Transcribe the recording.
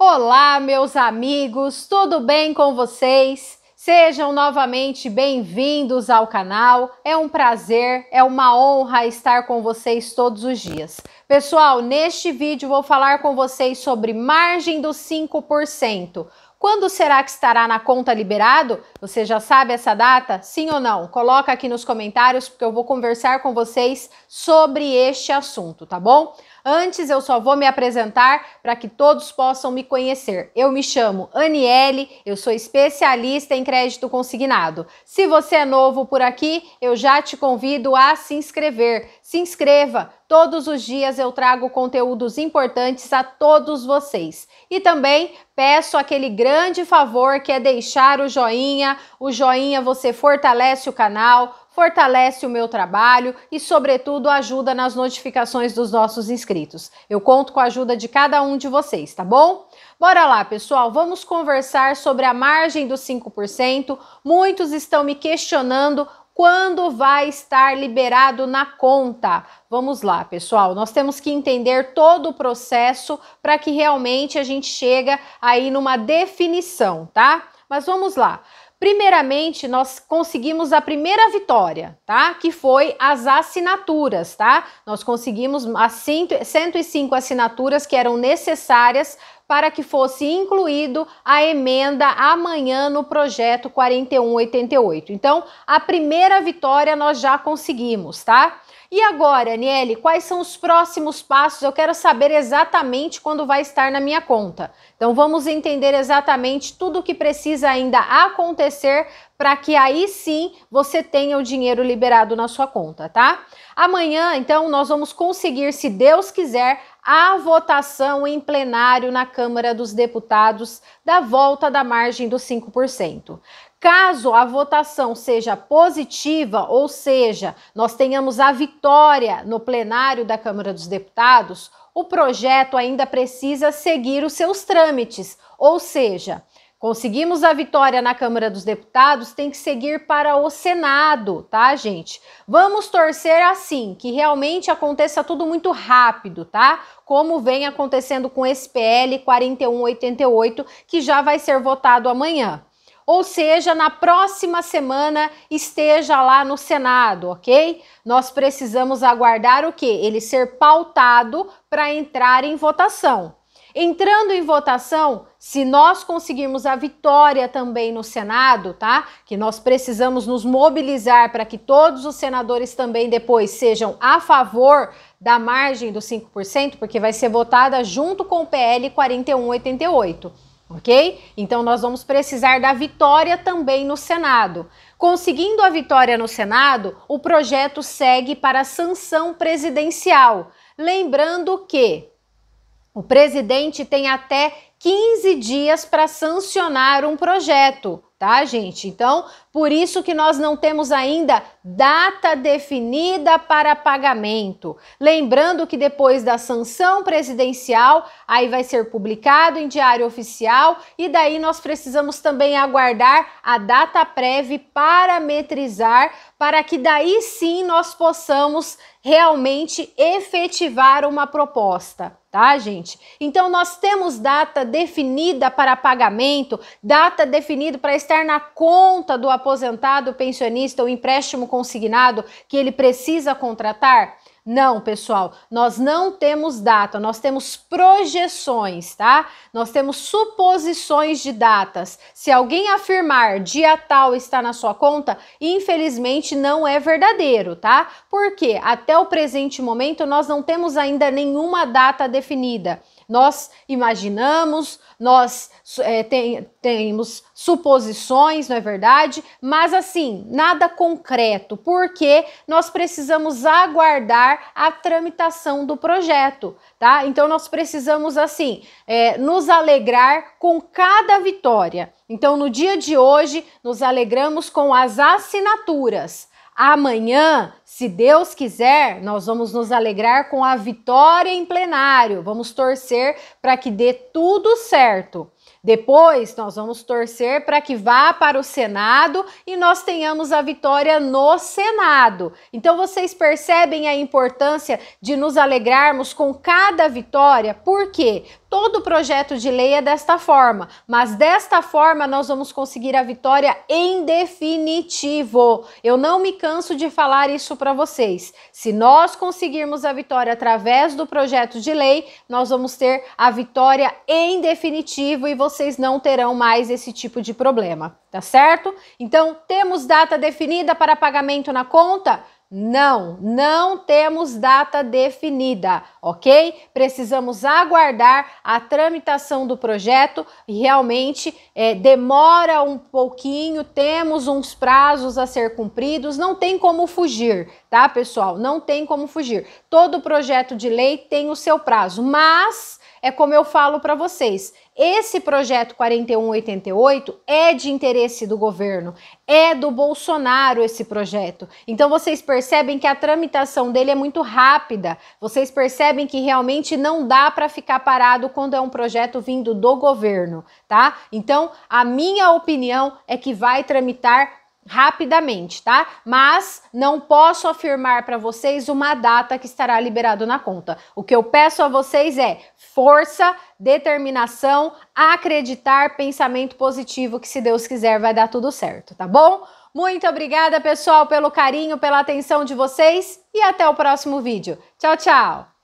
Olá, meus amigos, tudo bem com vocês? Sejam novamente bem-vindos ao canal. É um prazer, é uma honra estar com vocês todos os dias. Pessoal, neste vídeo vou falar com vocês sobre margem dos 5%. Quando será que estará na conta liberado? Você já sabe essa data? Sim ou não? Coloca aqui nos comentários porque eu vou conversar com vocês sobre este assunto, tá bom? Antes eu só vou me apresentar para que todos possam me conhecer. Eu me chamo Aniele, eu sou especialista em crédito consignado. Se você é novo por aqui, eu já te convido a se inscrever. Se inscreva, Todos os dias eu trago conteúdos importantes a todos vocês. E também peço aquele grande favor que é deixar o joinha. O joinha você fortalece o canal, fortalece o meu trabalho e, sobretudo, ajuda nas notificações dos nossos inscritos. Eu conto com a ajuda de cada um de vocês, tá bom? Bora lá, pessoal, vamos conversar sobre a margem dos 5%. Muitos estão me questionando quando vai estar liberado na conta? Vamos lá, pessoal. Nós temos que entender todo o processo para que realmente a gente chega aí numa definição, tá? Mas vamos lá. Primeiramente, nós conseguimos a primeira vitória, tá? Que foi as assinaturas, tá? Nós conseguimos as 105 assinaturas que eram necessárias para que fosse incluído a emenda amanhã no projeto 4188. Então, a primeira vitória nós já conseguimos, tá? E agora, Aniele, quais são os próximos passos? Eu quero saber exatamente quando vai estar na minha conta. Então, vamos entender exatamente tudo o que precisa ainda acontecer para que aí sim você tenha o dinheiro liberado na sua conta, tá? Amanhã, então, nós vamos conseguir, se Deus quiser, a votação em plenário na Câmara dos Deputados da volta da margem dos 5%. Caso a votação seja positiva, ou seja, nós tenhamos a vitória no plenário da Câmara dos Deputados, o projeto ainda precisa seguir os seus trâmites, ou seja, Conseguimos a vitória na Câmara dos Deputados, tem que seguir para o Senado, tá, gente? Vamos torcer assim, que realmente aconteça tudo muito rápido, tá? Como vem acontecendo com esse PL 4188, que já vai ser votado amanhã. Ou seja, na próxima semana esteja lá no Senado, ok? Nós precisamos aguardar o quê? Ele ser pautado para entrar em votação. Entrando em votação, se nós conseguirmos a vitória também no Senado, tá? Que nós precisamos nos mobilizar para que todos os senadores também depois sejam a favor da margem dos 5%, porque vai ser votada junto com o PL 4188 ok? Então nós vamos precisar da vitória também no Senado. Conseguindo a vitória no Senado, o projeto segue para sanção presidencial. Lembrando que o presidente tem até 15 dias para sancionar um projeto, tá, gente? Então, por isso que nós não temos ainda data definida para pagamento. Lembrando que depois da sanção presidencial, aí vai ser publicado em diário oficial e daí nós precisamos também aguardar a data prévia parametrizar para que daí sim nós possamos realmente efetivar uma proposta tá, gente? Então nós temos data definida para pagamento, data definida para estar na conta do aposentado, pensionista o empréstimo consignado que ele precisa contratar. Não, pessoal, nós não temos data, nós temos projeções, tá? Nós temos suposições de datas. Se alguém afirmar dia tal está na sua conta, infelizmente não é verdadeiro, tá? Porque até o presente momento nós não temos ainda nenhuma data definida. Nós imaginamos, nós é, tem, temos suposições, não é verdade? Mas assim, nada concreto, porque nós precisamos aguardar a tramitação do projeto, tá? Então nós precisamos assim é, nos alegrar com cada vitória. Então, no dia de hoje, nos alegramos com as assinaturas Amanhã, se Deus quiser, nós vamos nos alegrar com a vitória em plenário. Vamos torcer para que dê tudo certo. Depois, nós vamos torcer para que vá para o Senado e nós tenhamos a vitória no Senado. Então, vocês percebem a importância de nos alegrarmos com cada vitória? Por quê? Todo projeto de lei é desta forma, mas desta forma nós vamos conseguir a vitória em definitivo. Eu não me canso de falar isso para vocês. Se nós conseguirmos a vitória através do projeto de lei, nós vamos ter a vitória em definitivo e vocês não terão mais esse tipo de problema, tá certo? Então, temos data definida para pagamento na conta? Não, não temos data definida, ok? Precisamos aguardar a tramitação do projeto. Realmente é, demora um pouquinho, temos uns prazos a ser cumpridos, não tem como fugir, tá, pessoal? Não tem como fugir. Todo projeto de lei tem o seu prazo, mas é como eu falo para vocês. Esse projeto 4188 é de interesse do governo, é do Bolsonaro esse projeto. Então vocês percebem que a tramitação dele é muito rápida. Vocês percebem que realmente não dá para ficar parado quando é um projeto vindo do governo, tá? Então, a minha opinião é que vai tramitar rapidamente, tá? Mas não posso afirmar para vocês uma data que estará liberado na conta. O que eu peço a vocês é força, determinação, acreditar, pensamento positivo, que se Deus quiser vai dar tudo certo, tá bom? Muito obrigada, pessoal, pelo carinho, pela atenção de vocês e até o próximo vídeo. Tchau, tchau!